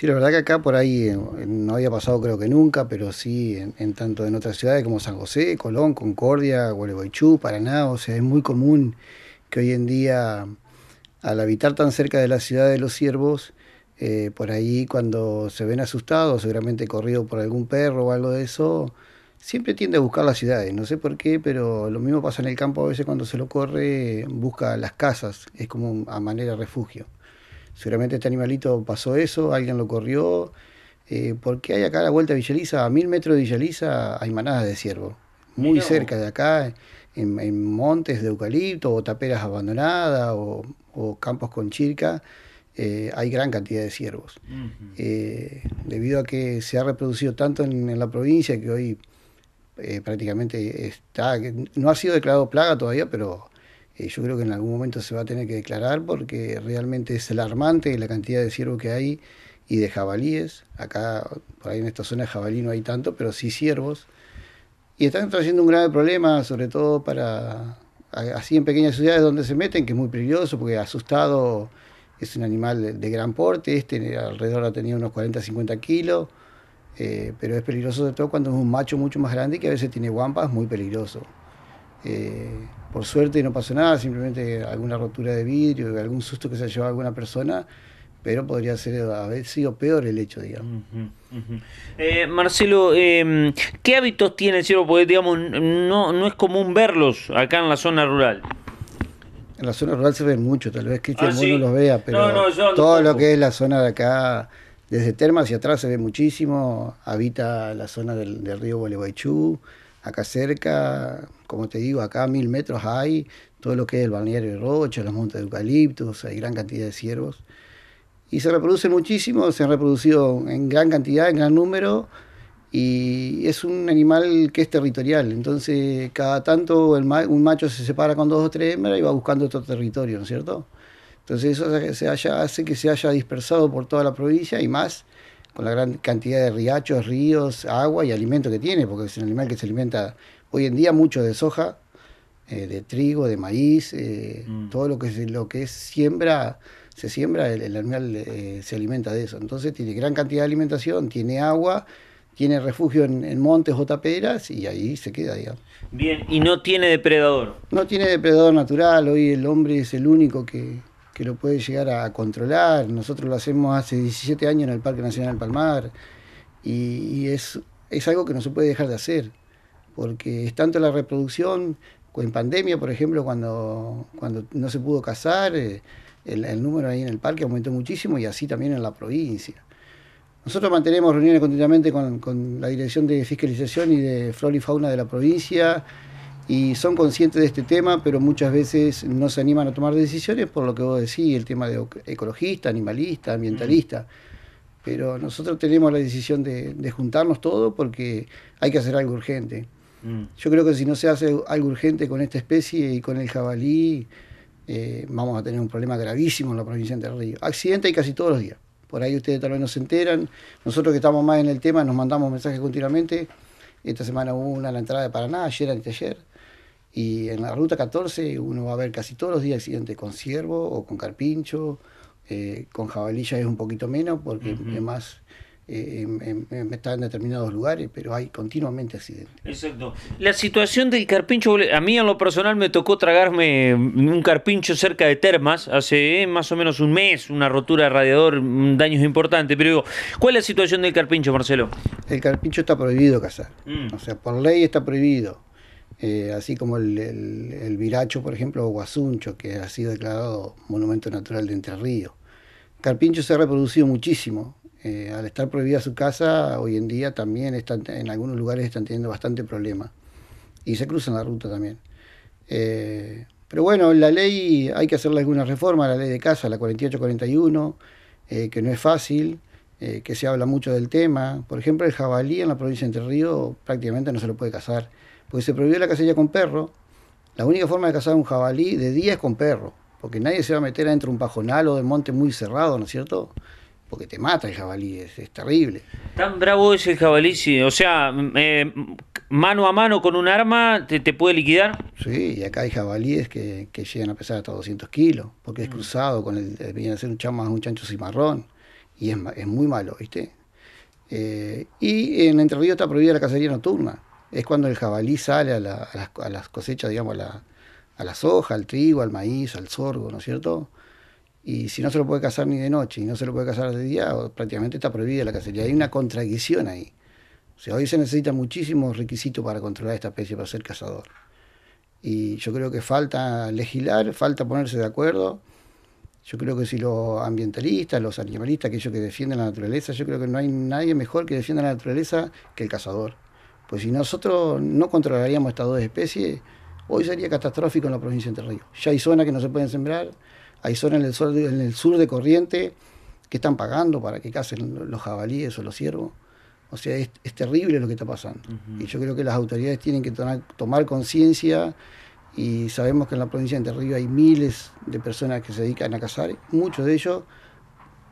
Sí, la verdad que acá por ahí eh, no había pasado creo que nunca, pero sí en, tanto en otras ciudades como San José, Colón, Concordia, Gualeguaychú, Paraná, o sea, es muy común que hoy en día al habitar tan cerca de la ciudad de los ciervos, eh, por ahí cuando se ven asustados, seguramente corrido por algún perro o algo de eso, siempre tiende a buscar las ciudades, no sé por qué, pero lo mismo pasa en el campo, a veces cuando se lo corre busca las casas, es como a manera de refugio seguramente este animalito pasó eso, alguien lo corrió, eh, porque hay acá a la vuelta de Villaliza, a mil metros de Villaliza hay manadas de ciervo, muy cerca de acá, en, montes de eucalipto o taperas abandonadas o, campos con chirca. Eh, hay gran cantidad de ciervos. Eh, debido a que se ha reproducido tanto en, la provincia que hoy eh, prácticamente está, no ha sido declarado plaga todavía, pero eh, yo creo que en algún momento se va a tener que declarar porque realmente es alarmante la cantidad de ciervos que hay y de jabalíes. Acá, por ahí en esta zona de jabalí no hay tanto, pero sí ciervos. Y están trayendo un grave problema, sobre todo para así en pequeñas ciudades donde se meten, que es muy peligroso porque asustado es un animal de, gran porte, este alrededor ha tenido unos 40-50 kilos, eh, pero es peligroso sobre todo cuando es un macho mucho más grande y que a veces tiene guampas, muy peligroso. Eh, por suerte no pasó nada, simplemente alguna rotura de vidrio, algún susto que se llevó alguna persona, pero podría ser, haber sido peor el hecho, digamos. Eh, Marcelo, em, ¿qué hábitos tiene el ciervo? Porque, digamos, no, es común verlos acá en la zona rural. En la zona rural se ven mucho, tal vez que ah, no los vea, pero todo lo que es la zona de acá, desde Terma hacia atrás se ve muchísimo, habita la zona del, río Gualeguaychú, acá cerca, como te digo, acá a mil metros hay todo lo que es el balneario de Rocha, los montes de eucaliptos, hay gran cantidad de ciervos. Y se reproduce muchísimo, se han reproducido en gran cantidad, en gran número, y es un animal que es territorial. Entonces, cada tanto un macho se separa con dos o tres hembras y va buscando otro territorio, ¿no es cierto? Entonces, eso se hace que se haya dispersado por toda la provincia y más con la gran cantidad de riachos, ríos, agua y alimento que tiene, porque es un animal que se alimenta hoy en día mucho de soja, eh, de trigo, de maíz, eh, mm. todo lo que, es, lo que es siembra, se siembra, el, animal eh, se alimenta de eso. Entonces tiene gran cantidad de alimentación, tiene agua, tiene refugio en, en, montes o taperas y ahí se queda, digamos. Bien, ¿y no tiene depredador? No tiene depredador natural, hoy el hombre es el único que, que lo puede llegar a controlar. Nosotros lo hacemos hace 17 años en el Parque Nacional Palmar y, es, es algo que no se puede dejar de hacer, porque es tanto la reproducción, en pandemia, por ejemplo, cuando, cuando no se pudo cazar, eh, el, el número ahí en el parque aumentó muchísimo y así también en la provincia. Nosotros mantenemos reuniones continuamente con, con, la Dirección de Fiscalización y de Flora y Fauna de la provincia, y son conscientes de este tema, pero muchas veces no se animan a tomar decisiones por lo que vos decís, el tema de ecologista, animalista, ambientalista. Pero nosotros tenemos la decisión de, juntarnos todo porque hay que hacer algo urgente. Mm. Yo creo que si no se hace algo urgente con esta especie y con el jabalí, eh, vamos a tener un problema gravísimo en la provincia de río Accidente hay casi todos los días. Por ahí ustedes tal vez no se enteran. Nosotros que estamos más en el tema nos mandamos mensajes continuamente. Esta semana hubo una la entrada de Paraná, ayer, anteayer. Y en la ruta 14 uno va a ver casi todos los días accidentes con ciervo o con carpincho, eh, con jabalilla es un poquito menos porque además eh, está en determinados lugares, pero hay continuamente accidentes. Exacto. La situación del carpincho, a mí en lo personal me tocó tragarme un carpincho cerca de Termas hace eh, más o menos un mes, una rotura de radiador, mm, daños importante pero digo, ¿cuál es la situación del carpincho, Marcelo? El carpincho está prohibido cazar, mm. o sea, por ley está prohibido. Eh, así como el, Viracho, por ejemplo, o Guasuncho, que ha sido declarado Monumento Natural de Entre Ríos. Carpincho se ha reproducido muchísimo. Eh, al estar prohibida su casa, hoy en día también en algunos lugares están teniendo bastante problema. Y se cruzan la ruta también. Eh, pero bueno, la ley hay que hacerle alguna reforma, la ley de casa, la 4841, que no es fácil. que se habla mucho del tema. Por ejemplo, el jabalí en la provincia de Entre Ríos prácticamente no se lo puede cazar porque se prohibió la cacería con perro. La única forma de cazar un jabalí de día es con perro, porque nadie se va a meter adentro de un pajonal o de monte muy cerrado, ¿no es cierto? Porque te mata el jabalí, es, terrible. Tan bravo es el jabalí, o sea, eh, mano a mano con un arma te, te, puede liquidar. Sí, y acá hay jabalíes que, llegan a pesar hasta 200 kilos, porque es mm. cruzado, con el, eh, viene a ser un, chama, un chancho cimarrón, y es, muy malo, ¿viste? Eh, y en Entre Ríos está prohibida la cacería nocturna es cuando el jabalí sale a, las, cosechas, digamos, a la, soja, al trigo, al maíz, al sorgo, ¿no es cierto? Y si no se lo puede cazar ni de noche, y no se lo puede cazar de día, prácticamente está prohibida la cacería. Hay una contradicción ahí. O sea, hoy se necesita muchísimos requisitos para controlar esta especie, para ser cazador. Y yo creo que falta legislar, falta ponerse de acuerdo. Yo creo que si los ambientalistas, los animalistas, aquellos que defienden la naturaleza, yo creo que no hay nadie mejor que defienda la naturaleza que el cazador. Pues si nosotros no controlaríamos estas dos especies, hoy sería catastrófico en la provincia de Entre Ríos. Ya hay zonas que no se pueden sembrar, hay zonas en el sur, de Corriente que están pagando para que casen los jabalíes o los ciervos. O sea, es, terrible lo que está pasando. Y yo creo que las autoridades tienen que tomar, conciencia y sabemos que en la provincia de Entre Ríos hay miles de personas que se dedican a cazar, muchos de ellos,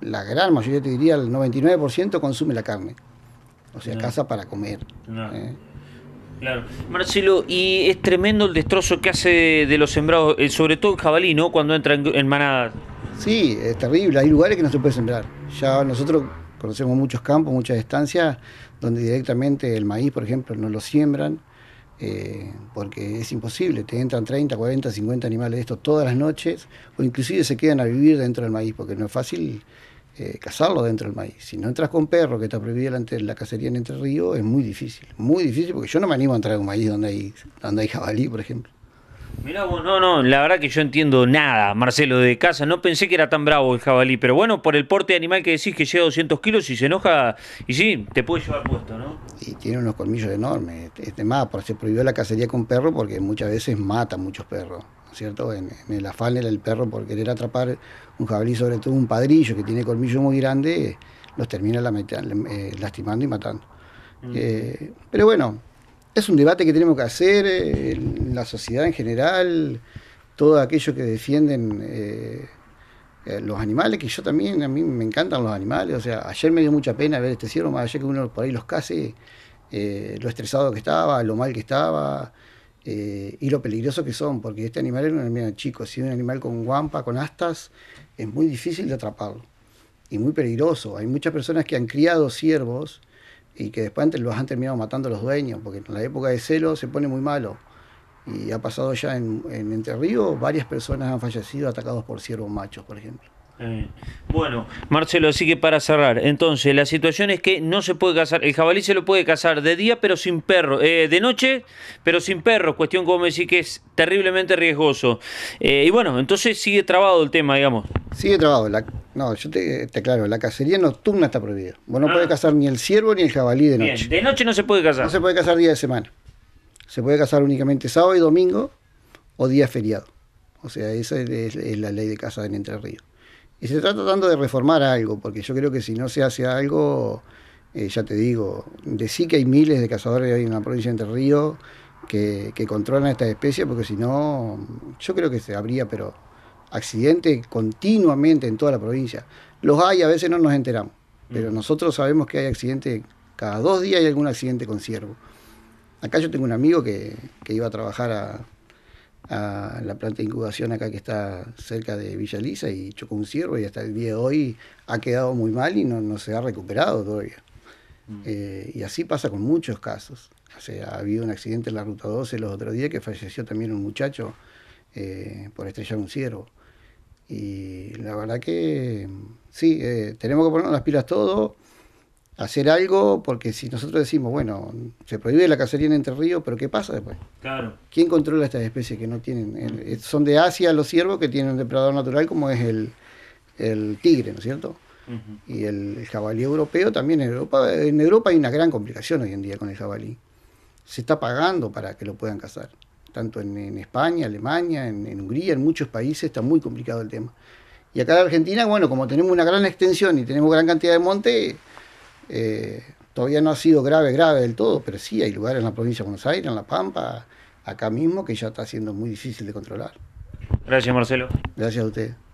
la gran mayoría te diría, el 99% consume la carne. O sea, casa para comer. ¿eh? Claro. Marcelo, y es tremendo el destrozo que hace de los sembrados, eh, sobre todo el jabalí, ¿no? Cuando entra en, manada. Sí, es terrible. Hay lugares que no se puede sembrar. Ya nosotros conocemos muchos campos, muchas estancias, donde directamente el maíz, por ejemplo, no lo siembran, eh, porque es imposible. Te entran 30, 40, 50 animales de estos todas las noches, o inclusive se quedan a vivir dentro del maíz, porque no es fácil eh, cazarlo dentro del maíz. Si no entras con perro, que está ha la, la, cacería en Entre Ríos, es muy difícil. Muy difícil porque yo no me animo a entrar a un maíz donde hay, jabalí, por ejemplo. Mirá vos, no, no, la verdad que yo entiendo nada, Marcelo, de casa. No pensé que era tan bravo el jabalí, pero bueno, por el porte de animal que decís que lleva 200 kilos y se enoja, y sí, te puede llevar puesto, ¿no? Y tiene unos colmillos enormes. Este más, por se prohibió la cacería con perro porque muchas veces mata a muchos perros, ¿cierto? En, en el afán el perro por querer atrapar un jabalí, sobre todo un padrillo que tiene colmillo muy grande, los termina eh, lastimando y matando. Mm. Eh, pero bueno, es un debate que tenemos que hacer eh, la sociedad en general, todo aquello que defienden los animales, que yo también, a mí me encantan los animales, o sea, ayer me dio mucha pena ver este ciervo, más allá que uno por ahí los case, lo estresado que estaba, lo mal que estaba. y lo peligroso que son, porque este animal era un animal chico, si un animal con guampa, con astas, es muy difícil de atraparlo y muy peligroso. Hay muchas personas que han criado ciervos y que después los han terminado matando los dueños, porque en la época de celo se pone muy malo. Y ha pasado ya en, en Entre Ríos, varias personas han fallecido atacados por ciervos machos, por ejemplo. Eh, bueno, Marcelo, así que para cerrar, entonces la situación es que no se puede cazar, el jabalí se lo puede cazar de día pero sin perro, eh, de noche pero sin perro, cuestión como decir que es terriblemente riesgoso. Eh, y bueno, entonces sigue trabado el tema, digamos. Sigue trabado, no, yo te, te, aclaro, la cacería nocturna está prohibida. Vos no puede ah. cazar ni el ciervo ni el jabalí de noche. de noche no se puede cazar. No se puede cazar día de semana. Se puede cazar únicamente sábado y domingo o día feriado. O sea, esa es, es la ley de caza en Entre Ríos. Y se está tratando de reformar algo, porque yo creo que si no se hace algo, eh, ya te digo, de sí que hay miles de cazadores ahí en la provincia de Entre Ríos que, controlan estas especies, porque si no, yo creo que se habría, pero accidentes continuamente en toda la provincia. Los hay, a veces no nos enteramos, pero mm. nosotros sabemos que hay accidentes, cada dos días hay algún accidente con ciervo. Acá yo tengo un amigo que, que iba a trabajar a, a la planta de incubación acá que está cerca de Villa Lisa y chocó un ciervo y hasta el día de hoy ha quedado muy mal y no, se ha recuperado todavía. Mm. Eh, y así pasa con muchos casos. ha habido un accidente en la Ruta 12 los otros días que falleció también un muchacho eh, por estrellar un ciervo. Y la verdad que mm, sí, eh, tenemos que ponernos las pilas todos hacer algo, porque si nosotros decimos, bueno, se prohíbe la cacería en Entre Ríos, pero ¿qué pasa después? Claro. ¿Quién controla estas especies que no tienen? Eh, son de Asia los ciervos que tienen un depredador natural como es el, tigre, ¿no es cierto? Y el, jabalí europeo también en Europa. En Europa hay una gran complicación hoy en día con el jabalí. Se está pagando para que lo puedan cazar. Tanto en, España, Alemania, en, en Hungría, en muchos países está muy complicado el tema. Y acá en Argentina, bueno, como tenemos una gran extensión y tenemos gran cantidad de monte, eh, todavía no ha sido grave, grave del todo, pero sí hay lugares en la provincia de Buenos Aires, en La Pampa, acá mismo, que ya está siendo muy difícil de controlar. Gracias, Marcelo. Gracias a usted.